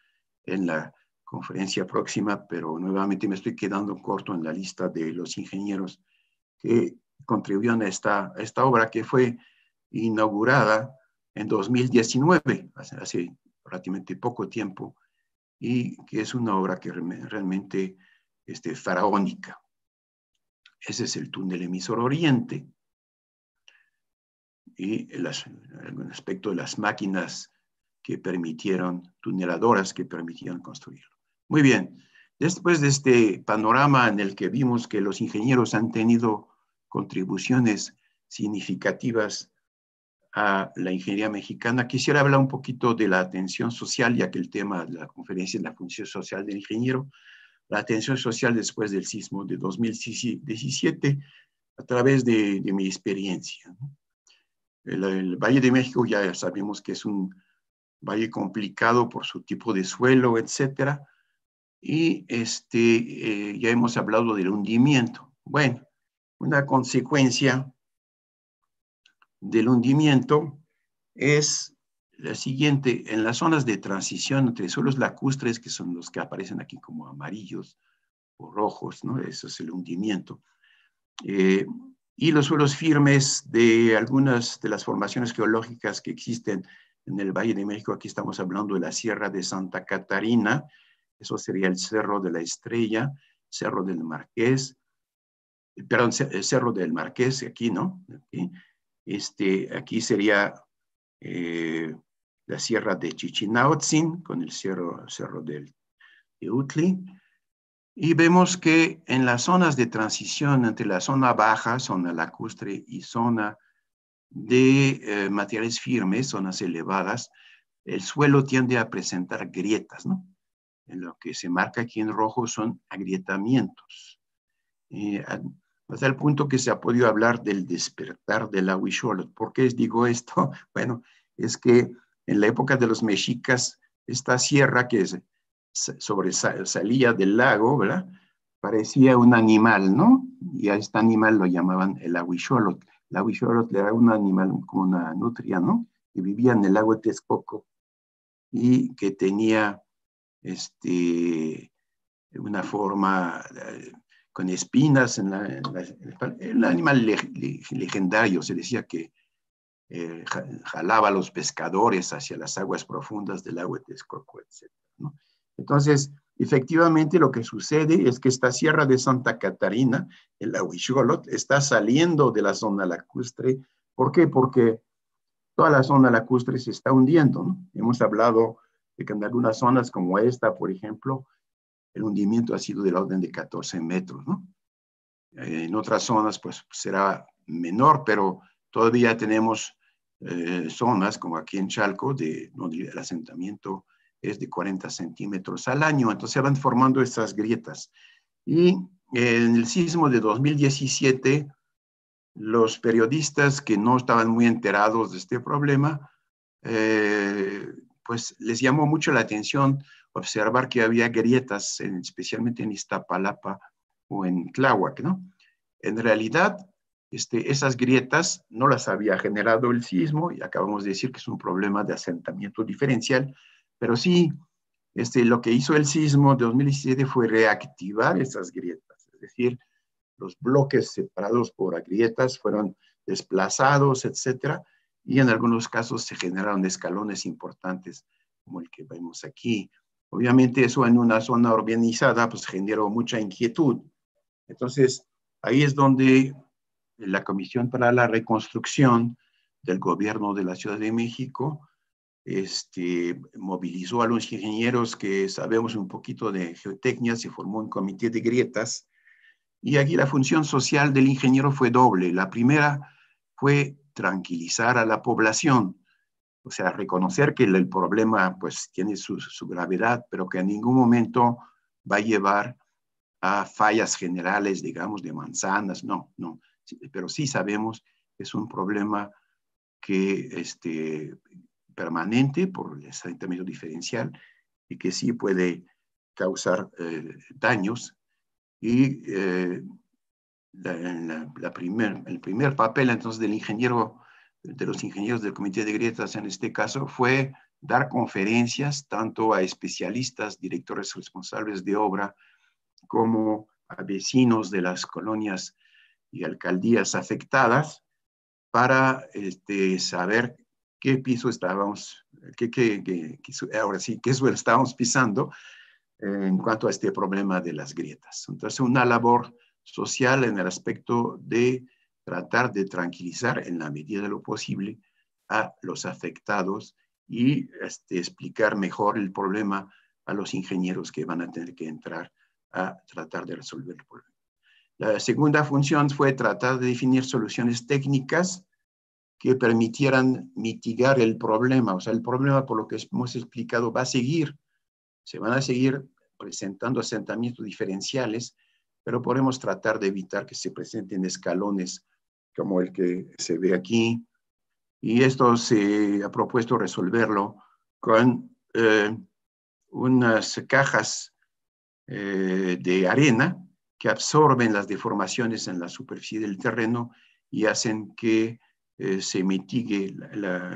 en la conferencia próxima, pero nuevamente me estoy quedando corto en la lista de los ingenieros que contribuyeron a esta, esta obra que fue inaugurada en 2019, hace, prácticamente relativamente poco tiempo, y que es una obra que realmente este, faraónica. Ese es el túnel emisor oriente y el, aspecto de las máquinas que permitieron, tuneladoras que permitieron construirlo. Muy bien, después de este panorama en el que vimos que los ingenieros han tenido contribuciones significativas a la ingeniería mexicana, quisiera hablar un poquito de la atención social, ya que el tema de la conferencia es la función social del ingeniero, la atención social después del sismo de 2017, a través de mi experiencia. El, Valle de México ya sabemos que es un valle complicado por su tipo de suelo, etc. Y este, eh, ya hemos hablado del hundimiento. Bueno, una consecuencia del hundimiento es la siguiente, en las zonas de transición entre suelos lacustres, que son los que aparecen aquí como amarillos o rojos, ¿no? Eso es el hundimiento. Eh, y los suelos firmes de algunas de las formaciones geológicas que existen en el Valle de México. Aquí estamos hablando de la Sierra de Santa Catarina, eso sería el Cerro de la Estrella, Cerro del Marqués, perdón, el eh, Cerro del Marqués, aquí, ¿no? Aquí, este, aquí sería eh, la Sierra de Chichinautzin con el Cerro, cerro del, de Utli y vemos que en las zonas de transición entre la zona baja, zona lacustre y zona de eh, materiales firmes, zonas elevadas, el suelo tiende a presentar grietas, ¿no? En lo que se marca aquí en rojo son agrietamientos. Eh, hasta el punto que se ha podido hablar del despertar de la ¿Por qué digo esto? [LAUGHS] Bueno, es que en la época de los mexicas, esta sierra que es, salía del lago, ¿verdad? Parecía un animal, ¿no? Y a este animal lo llamaban el aguisholot. El aguisholot era un animal como una nutria, ¿no? Que vivía en el lago de Texcoco y que tenía este, una forma eh, con espinas en la, el animal legendario, se decía que eh, jalaba a los pescadores hacia las aguas profundas del lago de Texcoco, etc. ¿no? Entonces, efectivamente lo que sucede es que esta sierra de Santa Catarina, el Huicholot, está saliendo de la zona lacustre. ¿Por qué? Porque toda la zona lacustre se está hundiendo. ¿no? Hemos hablado de que en algunas zonas como esta, por ejemplo, el hundimiento ha sido del orden de 14 metros. ¿no? En otras zonas, pues será menor, pero todavía tenemos eh, zonas como aquí en Chalco, de, donde el asentamiento es de 40 centímetros al año. Entonces se van formando estas grietas. Y en el sismo de 2017, los periodistas que no estaban muy enterados de este problema, eh, pues les llamó mucho la atención observar que había grietas, especialmente en Iztapalapa o en Tláhuac, ¿no? En realidad, este, esas grietas no las había generado el sismo y acabamos de decir que es un problema de asentamiento diferencial, pero sí, este, lo que hizo el sismo de 2017 fue reactivar esas grietas, es decir, los bloques separados por grietas fueron desplazados, etcétera, y en algunos casos se generaron escalones importantes, como el que vemos aquí. Obviamente eso en una zona urbanizada pues generó mucha inquietud. Entonces, ahí es donde la Comisión para la Reconstrucción del Gobierno de la Ciudad de México este, movilizó a los ingenieros que sabemos un poquito de geotecnia, se formó un comité de grietas, y aquí la función social del ingeniero fue doble. La primera fue tranquilizar a la población, o sea, reconocer que el problema pues tiene su, su gravedad, pero que en ningún momento va a llevar a fallas generales, digamos, de manzanas, no, no. Pero sí sabemos que es un problema que este, permanente por el asentamiento diferencial y que sí puede causar eh, daños. Y eh, el primer papel entonces del ingeniero, de los ingenieros del Comité de Grietas en este caso, fue dar conferencias tanto a especialistas, directores responsables de obra, como a vecinos de las colonias y alcaldías afectadas para este, saber qué piso estábamos, qué, qué, qué, ahora sí, qué suelo estábamos pisando eh, en cuanto a este problema de las grietas. Entonces, una labor social en el aspecto de tratar de tranquilizar en la medida de lo posible a los afectados y este, explicar mejor el problema a los ingenieros que van a tener que entrar a tratar de resolver el problema. La segunda función fue tratar de definir soluciones técnicas que permitieran mitigar el problema. O sea, el problema, por lo que hemos explicado, va a seguir. Se van a seguir presentando asentamientos diferenciales, pero podemos tratar de evitar que se presenten escalones como el que se ve aquí. Y esto se ha propuesto resolverlo con eh, unas cajas eh, de arena que absorben las deformaciones en la superficie del terreno y hacen que eh, se mitigue,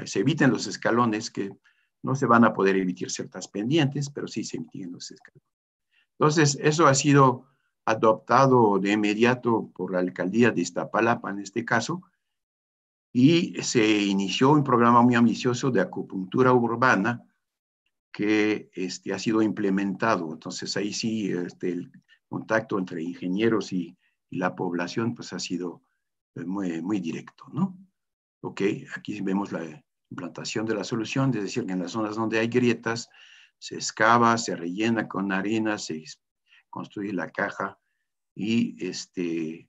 se eviten los escalones que no se van a poder emitir ciertas pendientes, pero sí se mitiguen los escalones. Entonces, eso ha sido adoptado de inmediato por la alcaldía de Iztapalapa en este caso, y se inició un programa muy ambicioso de acupuntura urbana que este, ha sido implementado. Entonces, ahí sí este, el contacto entre ingenieros y, y, la población pues, ha sido eh, muy, muy directo, ¿no? ¿ok? Aquí vemos la implantación de la solución, es decir, que en las zonas donde hay grietas se excava, se rellena con harina, se construye la caja y este,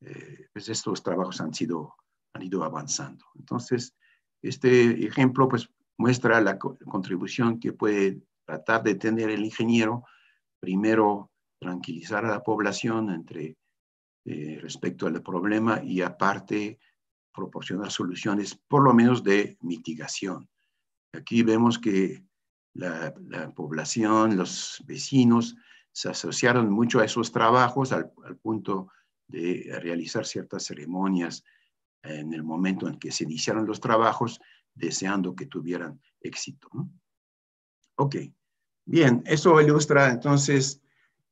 eh, pues estos trabajos han, sido, han ido avanzando. Entonces, este ejemplo pues muestra la contribución que puede tratar de tener el ingeniero, primero tranquilizar a la población entre, eh, respecto al problema y aparte proporcionar soluciones, por lo menos de mitigación. Aquí vemos que la, población, los vecinos, se asociaron mucho a esos trabajos al, punto de realizar ciertas ceremonias en el momento en que se iniciaron los trabajos, deseando que tuvieran éxito. Ok, bien, eso ilustra entonces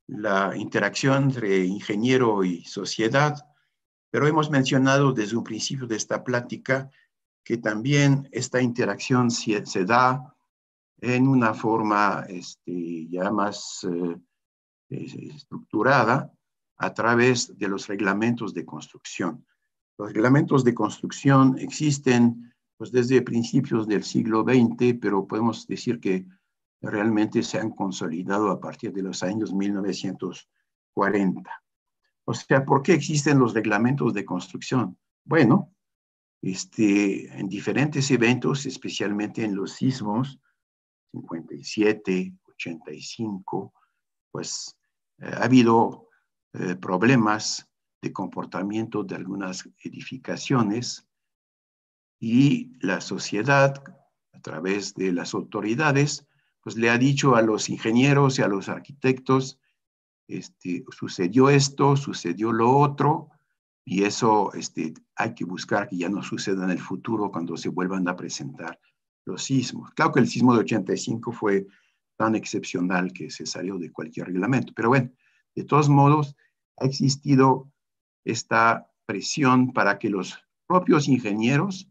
la interacción entre ingeniero y sociedad pero hemos mencionado desde un principio de esta plática que también esta interacción se, da en una forma este, ya más eh, estructurada a través de los reglamentos de construcción. Los reglamentos de construcción existen pues, desde principios del siglo XX, pero podemos decir que realmente se han consolidado a partir de los años 1940. O sea, ¿por qué existen los reglamentos de construcción? Bueno, este, en diferentes eventos, especialmente en los sismos, 57, 85, pues eh, ha habido eh, problemas de comportamiento de algunas edificaciones y la sociedad, a través de las autoridades, pues le ha dicho a los ingenieros y a los arquitectos, este, sucedió esto, sucedió lo otro, y eso este, hay que buscar que ya no suceda en el futuro cuando se vuelvan a presentar los sismos. Claro que el sismo de 85 fue tan excepcional que se salió de cualquier reglamento, pero bueno, de todos modos ha existido esta presión para que los propios ingenieros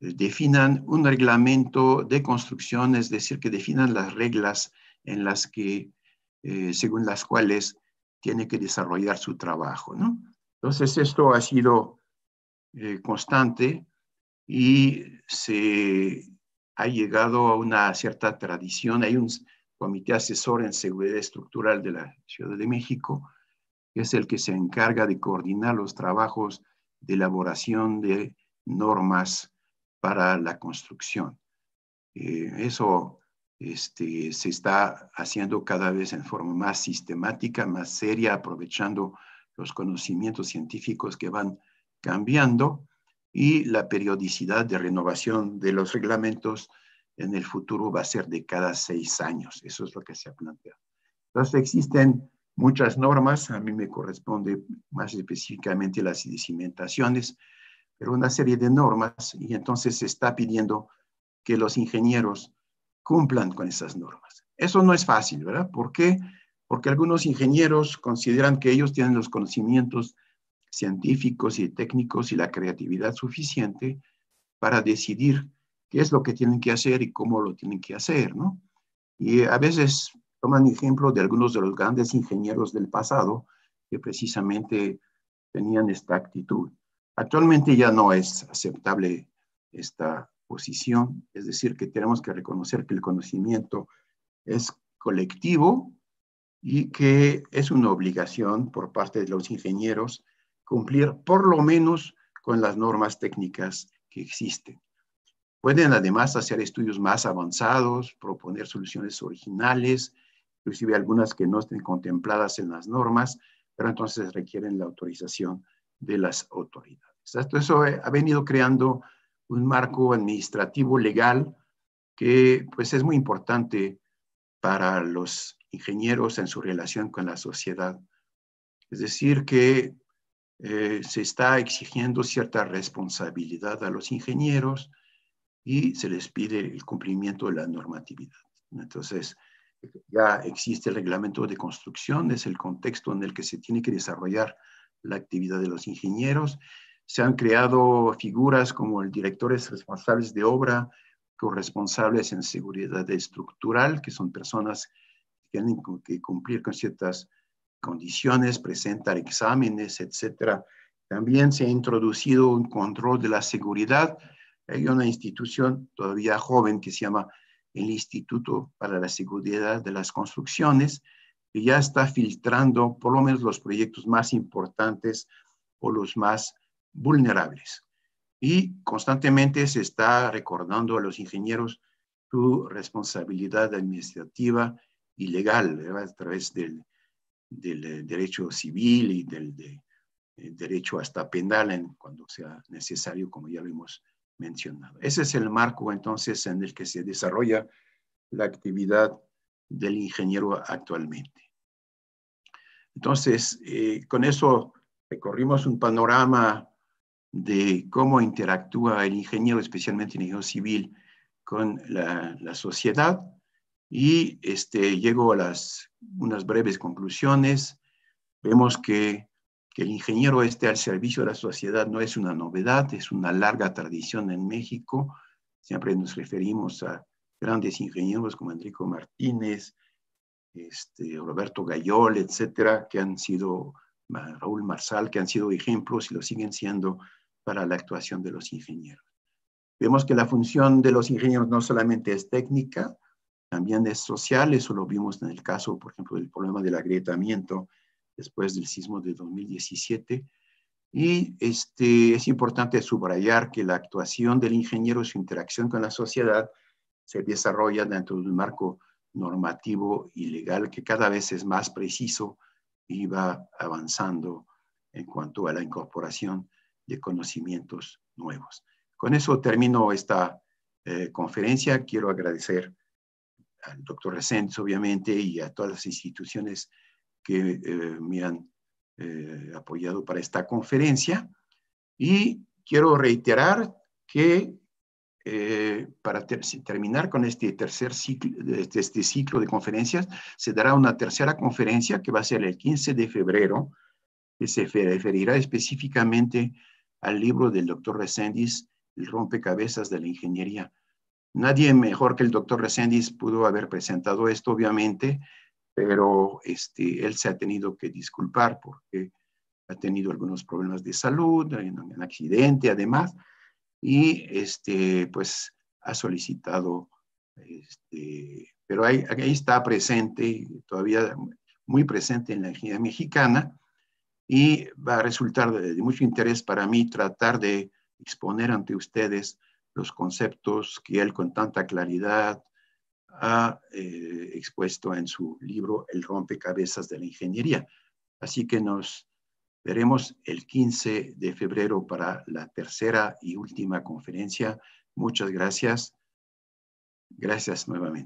definan un reglamento de construcción, es decir, que definan las reglas en las que eh, según las cuales tiene que desarrollar su trabajo. ¿no? Entonces, esto ha sido eh, constante y se ha llegado a una cierta tradición. Hay un comité asesor en seguridad estructural de la Ciudad de México, que es el que se encarga de coordinar los trabajos de elaboración de normas para la construcción. Eh, eso este, se está haciendo cada vez en forma más sistemática, más seria, aprovechando los conocimientos científicos que van cambiando y la periodicidad de renovación de los reglamentos en el futuro va a ser de cada seis años. Eso es lo que se ha planteado. Entonces existen muchas normas, a mí me corresponde más específicamente las cimentaciones, pero una serie de normas y entonces se está pidiendo que los ingenieros cumplan con esas normas. Eso no es fácil, ¿verdad? ¿Por qué? Porque algunos ingenieros consideran que ellos tienen los conocimientos científicos y técnicos y la creatividad suficiente para decidir qué es lo que tienen que hacer y cómo lo tienen que hacer, ¿no? Y a veces toman ejemplo de algunos de los grandes ingenieros del pasado que precisamente tenían esta actitud. Actualmente ya no es aceptable esta posición, es decir, que tenemos que reconocer que el conocimiento es colectivo y que es una obligación por parte de los ingenieros cumplir por lo menos con las normas técnicas que existen. Pueden además hacer estudios más avanzados, proponer soluciones originales, inclusive algunas que no estén contempladas en las normas, pero entonces requieren la autorización de las autoridades. Esto eso eh, ha venido creando un marco administrativo legal que pues es muy importante para los ingenieros en su relación con la sociedad. Es decir, que eh, se está exigiendo cierta responsabilidad a los ingenieros y se les pide el cumplimiento de la normatividad. Entonces, ya existe el reglamento de construcción, es el contexto en el que se tiene que desarrollar la actividad de los ingenieros se han creado figuras como el directores responsables de obra, corresponsables en seguridad estructural, que son personas que tienen que cumplir con ciertas condiciones, presentar exámenes, etc. También se ha introducido un control de la seguridad. Hay una institución todavía joven que se llama el Instituto para la Seguridad de las Construcciones, que ya está filtrando por lo menos los proyectos más importantes o los más vulnerables. Y constantemente se está recordando a los ingenieros su responsabilidad administrativa y legal a través del, del, eh, derecho civil y del de, eh, derecho hasta penal cuando sea necesario, como ya lo hemos mencionado. Ese es el marco entonces en el que se desarrolla la actividad del ingeniero actualmente. Entonces, eh, con eso recorrimos un panorama de cómo interactúa el ingeniero, especialmente el ingeniero civil, con la, sociedad. Y este, llego a las, unas breves conclusiones. Vemos que, el ingeniero esté al servicio de la sociedad no es una novedad, es una larga tradición en México. Siempre nos referimos a grandes ingenieros como Enrico Martínez, este, Roberto Gayol, etcétera, que han sido Raúl Marzal, que han sido ejemplos y lo siguen siendo para la actuación de los ingenieros. Vemos que la función de los ingenieros no solamente es técnica, también es social, eso lo vimos en el caso, por ejemplo, del problema del agrietamiento después del sismo de 2017. Y este, es importante subrayar que la actuación del ingeniero, su interacción con la sociedad, se desarrolla dentro de un marco normativo y legal que cada vez es más preciso y va avanzando en cuanto a la incorporación de conocimientos nuevos. Con eso termino esta eh, conferencia. Quiero agradecer al doctor Recens, obviamente, y a todas las instituciones que eh, me han eh, apoyado para esta conferencia. Y quiero reiterar que para terminar con este tercer ciclo, este, este, ciclo de conferencias, se dará una tercera conferencia que va a ser el 15 de febrero, que se referirá específicamente al libro del doctor Resendiz, El rompecabezas de la ingeniería. Nadie mejor que el doctor Resendiz pudo haber presentado esto, obviamente, pero este, él se ha tenido que disculpar porque ha tenido algunos problemas de salud, un accidente además, y este, pues ha solicitado, este, pero ahí, ahí está presente, todavía muy presente en la ingeniería mexicana, y va a resultar de, mucho interés para mí tratar de exponer ante ustedes los conceptos que él con tanta claridad ha eh, expuesto en su libro El rompecabezas de la ingeniería. Así que nos veremos el 15 de febrero para la tercera y última conferencia. Muchas gracias. Gracias nuevamente.